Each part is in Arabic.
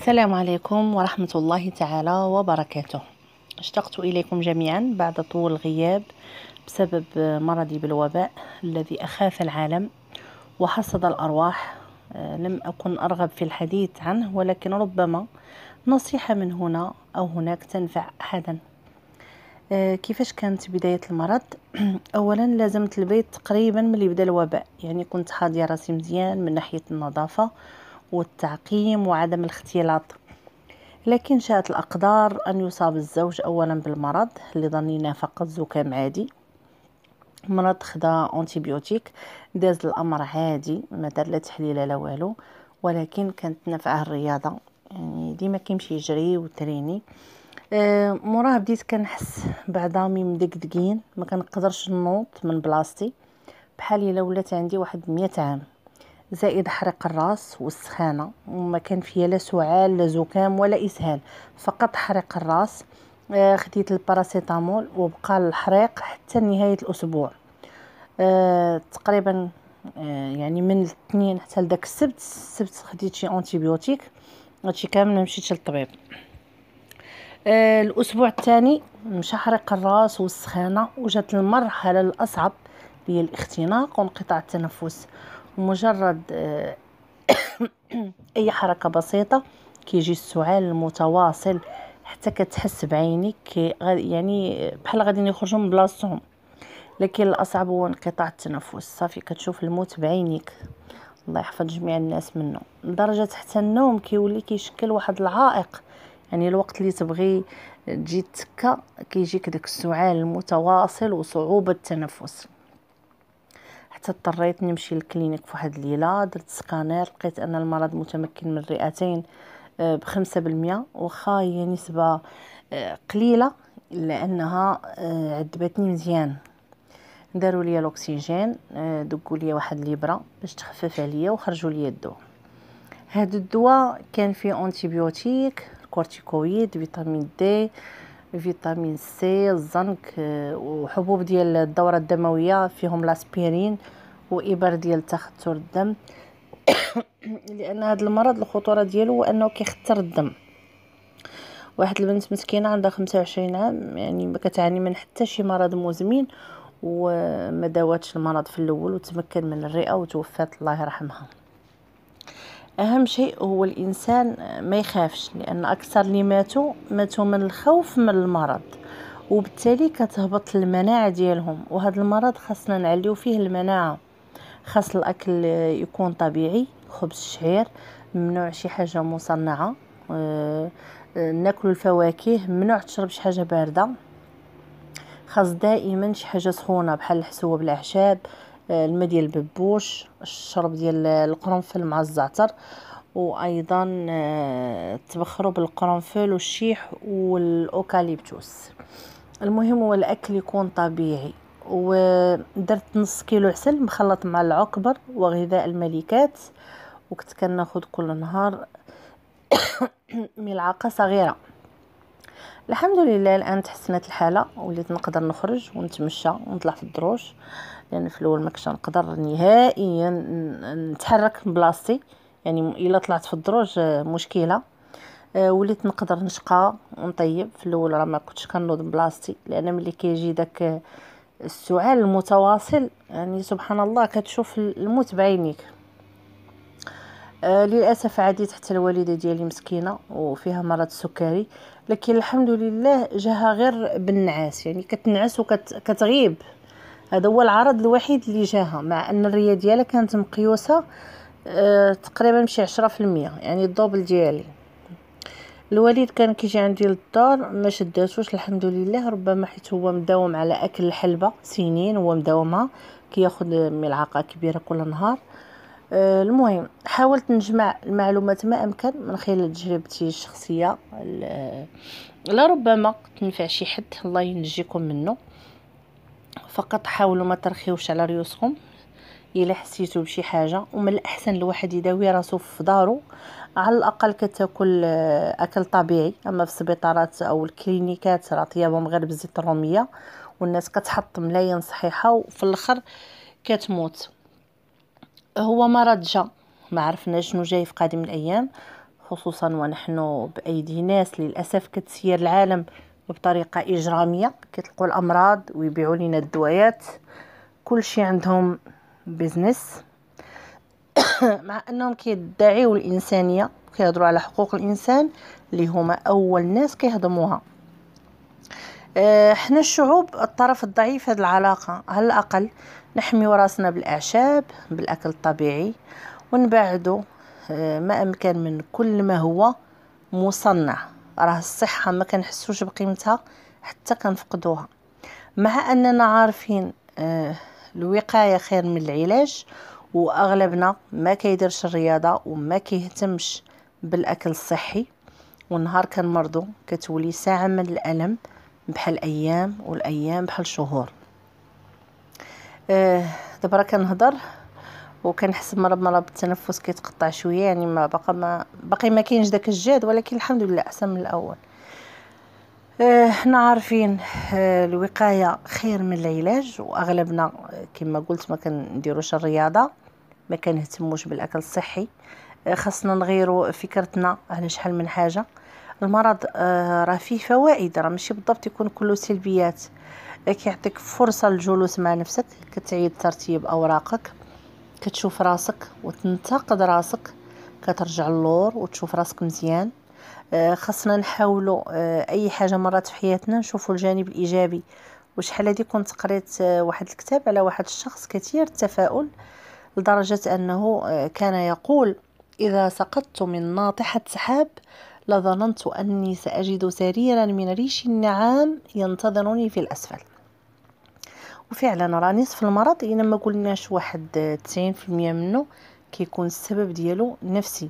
السلام عليكم ورحمة الله تعالى وبركاته اشتقت إليكم جميعا بعد طول الغياب بسبب مرضي بالوباء الذي أخاف العالم وحصد الأرواح آه، لم أكن أرغب في الحديث عنه ولكن ربما نصيحة من هنا أو هناك تنفع أحدا آه، كيفاش كانت بداية المرض أولا لازمت البيت تقريبا ملي بدا الوباء يعني كنت حاضية راسي مزيان من ناحية النظافة والتعقيم وعدم الاختلاط لكن شاءت الأقدار أن يصاب الزوج أولا بالمرض اللي ظنيناه فقط زكام عادي مرض خدا أنتيبيوتيك داز الأمر عادي ما دار لا تحليل لا والو ولكن كانت نافعه الرياضة يعني ديما كيمشي يجري وتريني آه موراه بديت كنحس بعظامي مدقدقين ما كنقدرش نوض من بلاصتي بحال الا ولات عندي واحد مية عام زائد حرق الراس والسخانه وما كان فيها لا سعال لا زكام ولا اسهال فقط حرق الراس آه، خديت الباراسيتامول وبقى الحريق حتى نهايه الاسبوع آه، تقريبا آه، يعني من الاثنين حتى لذاك السبت السبت خديت شي انتيبيوتيك هادشي كامل مشيت للطبيب الاسبوع الثاني مشى حرق الراس والسخانه وجات المرحله الاصعب هي الاختناق وانقطاع التنفس مجرد آه، اي حركه بسيطه كيجي السعال المتواصل حتى كتحس بعينيك يعني بحال غاديين يخرجوا من بلاصتهم لكن الاصعب هو انقطاع التنفس صافي كتشوف الموت بعينيك الله يحفظ جميع الناس منه لدرجه حتى النوم كيولي كيشكل واحد العائق يعني الوقت اللي تبغي تجي تكا كيجيك داك السعال المتواصل وصعوبه التنفس حتى اضطريت نمشي للكلينيك واحد الليله درت سكانير لقيت ان المرض متمكن من الرئتين آه، بخمسة بالمية واخا هي نسبة آه، قليلة لانها آه، عذبتني مزيان داروا لي الاكسجين دقوا لي واحد ليبره باش تخفف عليا وخرجوا لي الدواء هذا الدواء كان فيه انتيبيوتيك الكورتيكويد فيتامين دي فيتامين سي الزنك وحبوب ديال الدوره الدمويه فيهم لاسبيرين وابر ديال تخثر الدم لان هذا المرض الخطوره ديالو هو انه كيخثر الدم واحد البنت مسكينه عندها 25 عام يعني كتعاني من حتى شي مرض مزمن وما داواتش المرض في الاول وتمكن من الرئه وتوفات الله يرحمها اهم شيء هو الانسان ما يخافش لان اكثر اللي ماتوا ماتوا من الخوف من المرض وبالتالي كتهبط المناعه ديالهم وهذا المرض خاصنا نعليو فيه المناعه خاص الاكل يكون طبيعي خبز الشعير ممنوع شي حاجه مصنعه آه، آه، ناكل الفواكه ممنوع تشرب شي حاجه بارده خاص دائما شي حاجه سخونه بحال الحسوه بالاعشاب آه، الماء ديال الببوش الشرب ديال القرنفل مع الزعتر وايضا تبخروا بالقرنفل والشيح والاوكاليبتوس المهم هو الاكل يكون طبيعي ودرت نص كيلو عسل مخلط مع العكبر وغذاء الملكات وكنت كناخد كل نهار ملعقه صغيره الحمد لله الان تحسنت الحاله وليت نقدر نخرج ونتمشى ونطلع في الدروش لان في الاول ما كنتش نقدر نهائيا نتحرك من بلاصتي يعني الا طلعت في الدروج آه، مشكله آه، وليت نقدر نشقى ونطيب في الاول راه ما كنتش كنوض من بلاصتي لان ملي كيجي داك السؤال المتواصل يعني سبحان الله كتشوف الموت بعينيك آه للاسف عادي حتى الوالده ديالي مسكينه وفيها مرض السكري لكن الحمد لله جاها غير بالنعاس يعني كتنعس وكتغيب هذا هو العرض الوحيد اللي جاها مع ان الريه ديالها كانت مقيوسه آه تقريبا شي 10% يعني الدوبل ديالي الوالد كان كيجي عندي للدار ما شداتوش الحمد لله ربما حيت هو مداوم على اكل الحلبه سنين هو مداومها كياخد ملعقه كبيره كل نهار آه، المهم حاولت نجمع المعلومات ما امكن من خلال تجربتي الشخصيه لربما آه، تنفع شي حد الله ينجيكم منه فقط حاولوا ما ترخيوش على ريوسكم الا حسيتو بشي حاجه ومن الاحسن الواحد يداوي راسو في دارو على الاقل كتاكل آه، اكل طبيعي اما في السبيطارات او الكلينيكات راه طيابهم غير بالزيت الروميه والناس كتحط ملايين صحيحه وفي الاخر كتموت هو مرض جا ما عرفنا شنو جاي في قادم الايام خصوصا ونحن بايدي ناس للاسف كتسير العالم بطريقه اجراميه كتلقوا الامراض ويبيعوا لنا الدويات كل شيء عندهم بيزنس مع انهم كيدعيو الانسانيه كيهضروا على حقوق الانسان اللي هما اول ناس كيهضموها احنا آه، حنا الشعوب الطرف الضعيف هذه العلاقه على الاقل نحميو راسنا بالاعشاب بالاكل الطبيعي ونبعدو آه، ما امكن من كل ما هو مصنع راه الصحه ما كنحسوش بقيمتها حتى كنفقدوها مع اننا عارفين أه الوقايه خير من العلاج واغلبنا ما كيديرش الرياضه وما كيهتمش بالاكل الصحي والنهار كنمرضو كتولي ساعه من الالم بحال ايام والايام بحال شهور أه دابا راه كنهضر وكنحس مرض مرض التنفس كيتقطع شويه يعني ما باقا ما باقي ما كاينش داك الجهد ولكن الحمد لله احسن من الاول آه، احنا عارفين آه، الوقايه خير من العلاج واغلبنا آه، كما قلت ما كنديروش الرياضه ما كنهتموش بالاكل الصحي خاصنا نغيروا فكرتنا على شحال من حاجه المرض راه فيه فوائد راه ماشي بالضبط يكون كله سلبيات كيعطيك فرصه للجلوس مع نفسك كتعيد ترتيب اوراقك كتشوف راسك وتنتقد راسك كترجع للور وتشوف راسك مزيان آه، خاصنا نحاولوا آه، اي حاجه مرات في حياتنا نشوفوا الجانب الايجابي وشحال هادي كنت قريت آه، واحد الكتاب على واحد الشخص كثير التفاؤل لدرجه انه كان يقول اذا سقطت من ناطحه سحاب لظننت اني ساجد سريرا من ريش النعام ينتظرني في الاسفل وفعلا راه نصف المرض الا ما قلناش واحد 90% منه كيكون السبب ديالو نفسي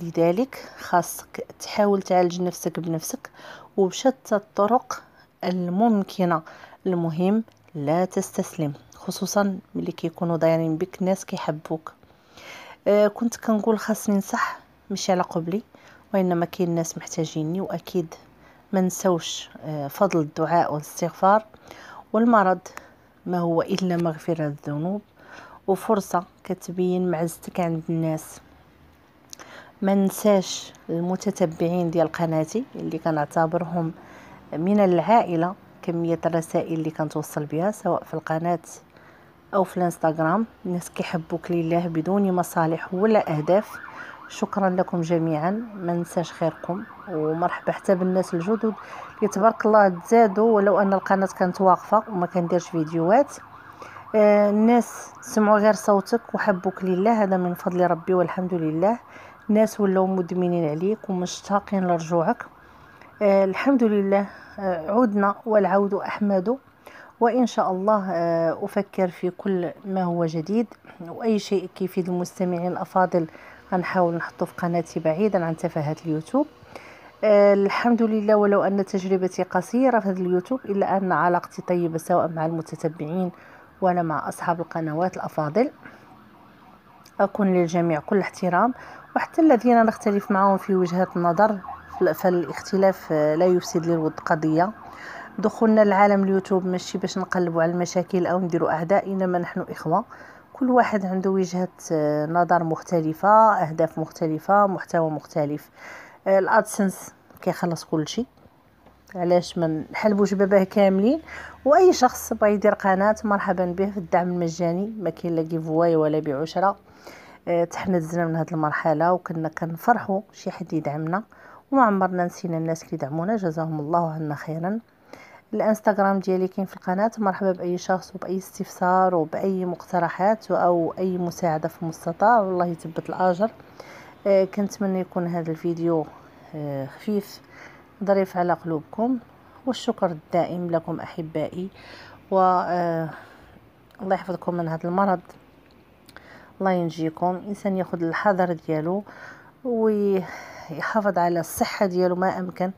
لذلك خاصك تحاول تعالج نفسك بنفسك وبشتى الطرق الممكنة المهم لا تستسلم خصوصا ملي كيكونوا ضايرين بك ناس كيحبوك آه كنت كنقول خاصني نصح ماشي على قبلي وانما كاين ناس محتاجيني واكيد ما نساوش آه فضل الدعاء والاستغفار والمرض ما هو الا مغفره الذنوب وفرصه كتبين معزتك عند الناس ما ننساش المتتبعين ديال قناتي اللي كنعتبرهم من العائله كميه الرسائل اللي كنتوصل بها سواء في القناه او في الانستغرام الناس كيحبوك لله بدون مصالح ولا اهداف شكرا لكم جميعا ما ننساش خيركم ومرحبا حتى بالناس الجدد يتبارك تبارك الله تزادوا ولو ان القناه كانت واقفه وما كنديرش فيديوهات آه الناس سمعوا غير صوتك وحبوك لله هذا من فضل ربي والحمد لله ناس ولاو مدمنين عليك ومشتاقين لرجوعك آه الحمد لله آه عدنا والعود احمد وان شاء الله آه افكر في كل ما هو جديد واي شيء كيفيد المستمعين الافاضل غنحاول نحطه في قناتي بعيدا عن تفاهات اليوتيوب آه الحمد لله ولو ان تجربتي قصيره في هذا اليوتيوب الا ان علاقتي طيبه سواء مع المتتبعين ولا مع اصحاب القنوات الافاضل أكون للجميع كل احترام وحتى الذين نختلف معهم في وجهات النظر فالاختلاف آه، لا يفسد للود قضية دخولنا لعالم اليوتيوب ماشي باش نقلبوا على المشاكل أو نديروا أعداء إنما نحن إخوة كل واحد عنده وجهة آه، نظر مختلفة أهداف مختلفة محتوى مختلف آه، الأدسنس كيخلص كل شيء علاش ما نحلبوش باباه كاملين واي شخص بغى يدير قناه مرحبا به في الدعم المجاني ما كاين لا كيفواي ولا بعشره أه تحنا من هذه المرحله وكنا كنفرحوا شي حد يدعمنا وما عمرنا نسينا الناس اللي دعمونا جزاهم الله عنا خيرا الانستغرام ديالي كاين في القناه مرحبا باي شخص وباي استفسار وباي مقترحات او اي مساعده في المستطاع والله يثبت الاجر أه كنتمنى يكون هذا الفيديو أه خفيف ظريف على قلوبكم والشكر الدائم لكم أحبائي و آه، الله يحفظكم من هذا المرض الله ينجيكم الإنسان ياخد الحذر ديالو ويحافظ على الصحة ديالو ما أمكن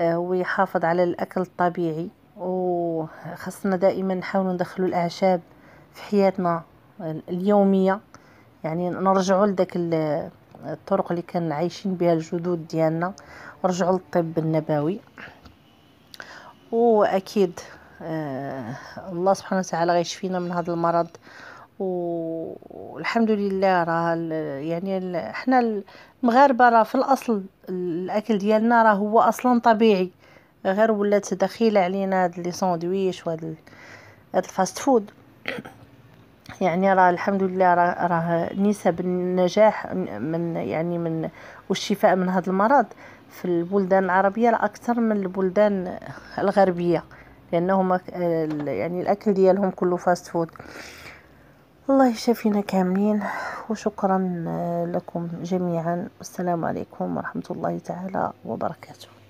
آه، ويحافظ على الأكل الطبيعي وخاصنا دائما نحاول ندخلوا الأعشاب في حياتنا اليومية يعني نرجعوا لذاك آه، الطرق اللي كان عايشين بها الجدود ديالنا رجعوا للطب النبوي واكيد آه الله سبحانه وتعالى غيشفينا من هذا المرض والحمد لله راه يعني حنا المغاربه راه في الاصل الاكل ديالنا راه هو اصلا طبيعي غير ولات دخيله علينا هاد لي ساندويش وهاد هاد الفاست فود يعني راه الحمد لله راه, نسب النجاح من يعني من والشفاء من هذا المرض في البلدان العربيه راه اكثر من البلدان الغربيه لانهم يعني الاكل ديالهم كله فاست فود الله يشافينا كاملين وشكرا لكم جميعا والسلام عليكم ورحمه الله تعالى وبركاته